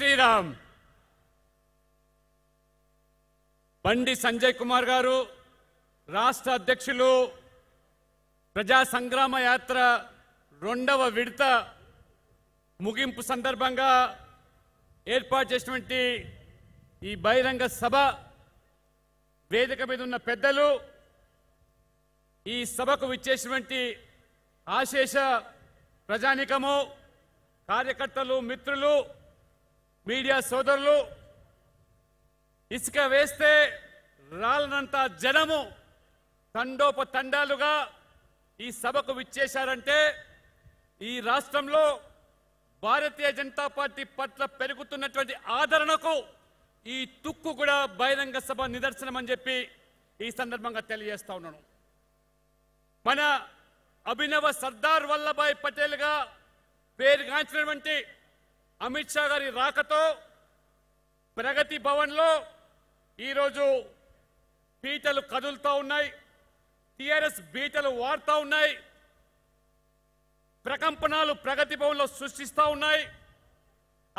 శ్రీరామ్ బండి సంజయ్ కుమార్ గారు రాష్ట్ర అధ్యక్షులు ప్రజా సంగ్రామ యాత్ర రెండవ విడత ముగింపు సందర్భంగా ఏర్పాటు చేసినటువంటి ఈ బహిరంగ సభ వేదిక మీద ఉన్న పెద్దలు ఈ సభకు విచ్చేసినటువంటి ఆశేష ప్రజానికము కార్యకర్తలు మిత్రులు మీడియా సోదరులు ఇసుక వేస్తే రాలనంత జనము తండోప తండాలుగా ఈ సభకు విచ్చేశారంటే ఈ రాష్ట్రంలో భారతీయ జనతా పార్టీ పట్ల పెరుగుతున్నటువంటి ఆదరణకు ఈ తుక్కు కూడా బహిరంగ సభ నిదర్శనం అని చెప్పి ఈ సందర్భంగా తెలియజేస్తా ఉన్నాను మన అభినవ సర్దార్ వల్లభాయ్ పటేల్గా పేరుగాంచినటువంటి అమిత్ షా గారి రాకతో ప్రగతి భవన్లో ఈరోజు పీటలు కదులుతూ ఉన్నాయి టిఆర్ఎస్ బీటలు వాడుతూ ఉన్నాయి ప్రకంపనలు ప్రగతి భవన్లో సృష్టిస్తూ ఉన్నాయి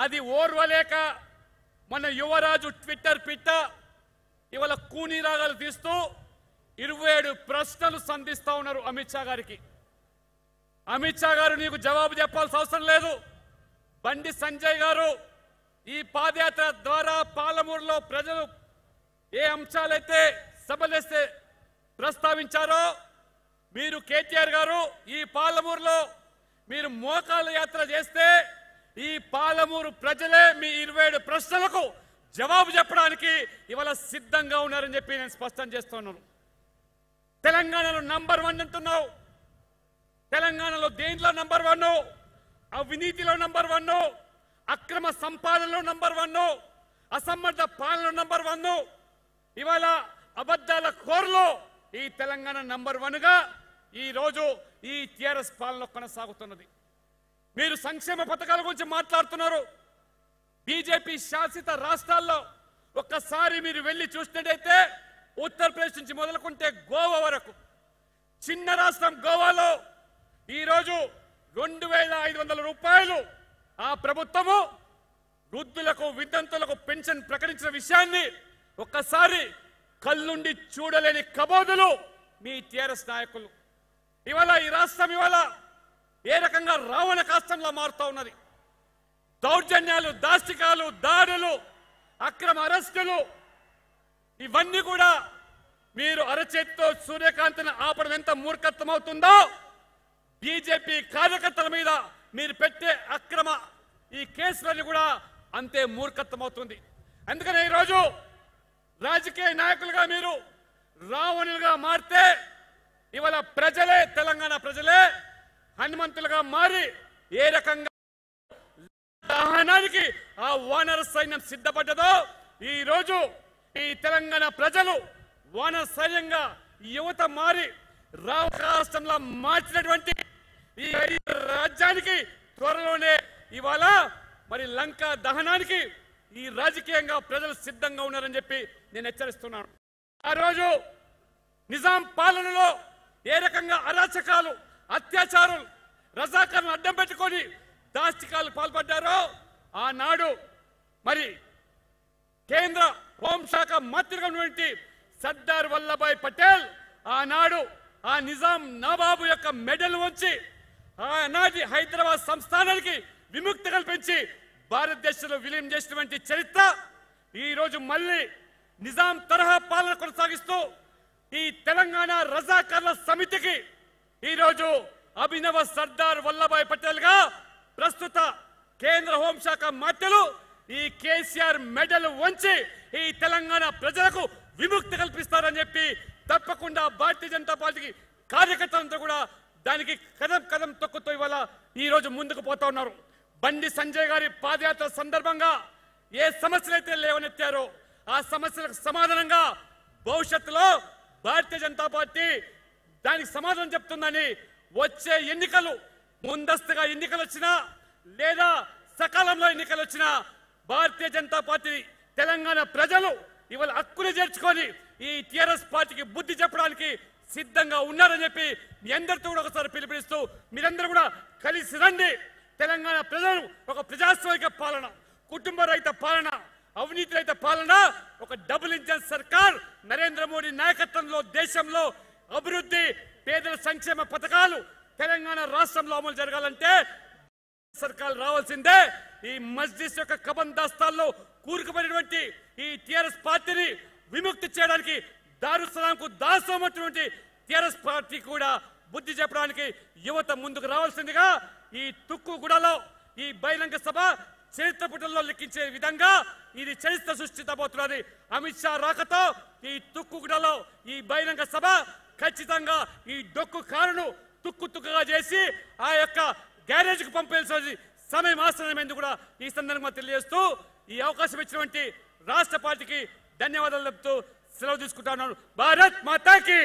అది ఓర్వలేక మన యువరాజు ట్విట్టర్ పిట్ట ఇవాళ కూని రాగాలు తీస్తూ ఇరవై ఏడు ప్రశ్నలు సంధిస్తూ ఉన్నారు అమిత్ షా గారికి అమిత్ షా గారు నీకు జవాబు చెప్పాల్సిన అవసరం లేదు బండి సంజయ్ గారు ఈ పాదయాత్ర ద్వారా పాలమూరులో ప్రజలు ఏ అంశాలైతే సభలేస్తే ప్రస్తావించారో మీరు కేటీఆర్ గారు ఈ పాలమూరులో మీరు మోకాల యాత్ర చేస్తే ఈ పాలమూరు ప్రజలే మీ ఇరవై ప్రశ్నలకు జవాబు చెప్పడానికి ఇవాళ సిద్ధంగా ఉన్నారని చెప్పి నేను స్పష్టం చేస్తున్నాను తెలంగాణలో నంబర్ వన్ అంటున్నావు తెలంగాణలో దేంట్లో నంబర్ వన్ అవినీతిలో నంబర్ వన్ అక్రమ సంపాదనలో నంబర్ వన్ అసమర్థ పాలన నంబర్ వన్ ఇవాళ అబద్ధాల కోరలో ఈ తెలంగాణ నంబర్ వన్గా ఈరోజు ఈ టీఆర్ఎస్ పాలన కొనసాగుతున్నది మీరు సంక్షేమ పథకాల గురించి మాట్లాడుతున్నారు బీజేపీ శాసిత రాష్ట్రాల్లో ఒక్కసారి మీరు వెళ్ళి చూసినట్టయితే ఉత్తరప్రదేశ్ నుంచి మొదలుకుంటే గోవా వరకు చిన్న రాష్ట్రం గోవాలో ఈరోజు రెండు వేల ఐదు వందల రూపాయలు ఆ ప్రభుత్వము వృద్ధులకు విద్యంతులకు పెన్షన్ ప్రకటించిన విషయాన్ని ఒక్కసారి కళ్ళుండి చూడలేని కబోదులు మీ టిఆర్ఎస్ నాయకులు ఇవాళ ఈ రాష్ట్రం ఇవాళ ఏ రకంగా రావణ కాష్టంలా మారుతూ ఉన్నది దౌర్జన్యాలు దాష్టికాలు దాడులు అక్రమ అరెస్టులు ఇవన్నీ కూడా మీరు అరచేతితో సూర్యకాంతిని ఆపడం ఎంత మూర్ఖత్వం అవుతుందో బీజేపీ కార్యకర్తల మీద మీరు పెట్టే అక్రమ ఈ కేసులన్నీ కూడా అంతే మూర్ఖత్వం అవుతుంది అందుకనే ఈరోజు రాజకీయ నాయకులుగా మీరు రావణులుగా మారితే ఇవాళ ప్రజలే తెలంగాణ ప్రజలే హనుమంతులుగా మారి ఏ రకంగా దహనానికి ఆ వానర సైన్యం సిద్ధపడ్డదో ఈ రోజు ఈ తెలంగాణ ప్రజలు వానర సైన్యంగా యువత మారి రాష్ట్రంలో మార్చినటువంటి ఈ ఐదు రాజ్యానికి త్వరలోనే ఇవాళ మరి లంక దహనానికి ఈ రాజకీయంగా ప్రజలు సిద్ధంగా ఉన్నారని చెప్పి నేను హెచ్చరిస్తున్నాను ఆ రోజు నిజాం పాలనలో ఏ రకంగా అరాచకాలు అత్యాచారం రజాకరణ అడ్డం పెట్టుకొని దాస్తికాలు పాల్పడ్డారో ఆనాడు మరి కేంద్ర హోంశాఖ మంత్రిగా ఉన్నటువంటి సర్దార్ వల్లభాయ్ పటేల్ ఆనాడు ఆ నిజాం నవాబు యొక్క మెడల్ వచ్చి ఆనాటి హైదరాబాద్ సంస్థానానికి విముక్తి కల్పించి భారతదేశంలో విలీనం చేసినటువంటి చరిత్ర ఈరోజు మళ్ళీ నిజాం తరహా పాలన కొనసాగిస్తూ ఈ తెలంగాణ రజాకర్ల సమితికి ఈరోజు అభినవ సర్దార్ వల్లభాయ్ పటేల్గా ప్రస్తుత కేంద్ర హోంశాఖ మాటలు ఈ కేసీఆర్ మెడల్ వంచి ఈ తెలంగాణ ప్రజలకు విముక్తి కల్పిస్తారని చెప్పి తప్పకుండా భారతీయ జనతా పార్టీకి కార్యకర్తలంతా కూడా దానికి కదం కదం తొక్కుతో ఇవాళ ఈరోజు ముందుకు పోతా ఉన్నారు బండి సంజయ్ గారి పాదయాత్ర సందర్భంగా ఏ సమస్యలు అయితే లేవనెత్తారో ఆ సమస్యలకు సమాధానంగా భవిష్యత్తులో భారతీయ జనతా పార్టీ దానికి సమాధానం చెప్తుందని వచ్చే ఎన్నికలు ముందస్తుగా ఎన్నికలు వచ్చినా లేదా సకాలంలో ఎన్నికలు వచ్చినా భారతీయ జనతా పార్టీ తెలంగాణ ప్రజలు ఇవాళ హక్కులు చేర్చుకొని ఈ టీఆర్ఎస్ పార్టీకి బుద్ధి చెప్పడానికి సిద్ధంగా ఉన్నారని చెప్పి మీ అందరితో కూడా ఒకసారి పిలుపునిస్తూ మీరందరూ కూడా కలిసి రండి తెలంగాణ ప్రజలు ఒక ప్రజాస్వామిక పాలన కుటుంబ రహిత పాలన అవినీతి రహిత పాలన ఒక డబుల్ ఇంజన్ సర్కార్ నరేంద్ర మోడీ నాయకత్వంలో దేశంలో అభివృద్ధి పేదల సంక్షేమ పథకాలు తెలంగాణ రాష్ట్రంలో అమలు జరగాలంటే సర్కార్ రావాల్సిందే ఈ మస్జిద్ యొక్క కబన్ దాస్తాల్లో కూరుకుపోయినటువంటి ఈ టిఆర్ఎస్ పార్టీని విముక్తి చేయడానికి దారుస్లాంకు దాసమైనటువంటి టీఆర్ఎస్ పార్టీ కూడా బుద్ధి చెప్పడానికి యువత ముందుకు రావాల్సిందిగా ఈ తుక్కు గుడలో ఈ బహిరంగ సభ చరిత్ర పుటల్లో లెక్కించే విధంగా ఇది చరిత్ర సృష్టించబోతున్నది అమిత్ షా రాకతో ఈ గుడలో ఈ బహిరంగ సభ ఖచ్చితంగా ఈ డొక్కు కారును తుక్కు తుక్కుగా చేసి ఆ యొక్క గ్యారేజ్కి పంపేసి సమయం ఆశ్రమైంది కూడా ఈ సందర్భంగా తెలియజేస్తూ ఈ అవకాశం ఇచ్చినటువంటి రాష్ట్ర పార్టీకి ధన్యవాదాలు చెప్తూ సెలవు తీసుకుంటా ఉన్నాను భారత్ మాతాకి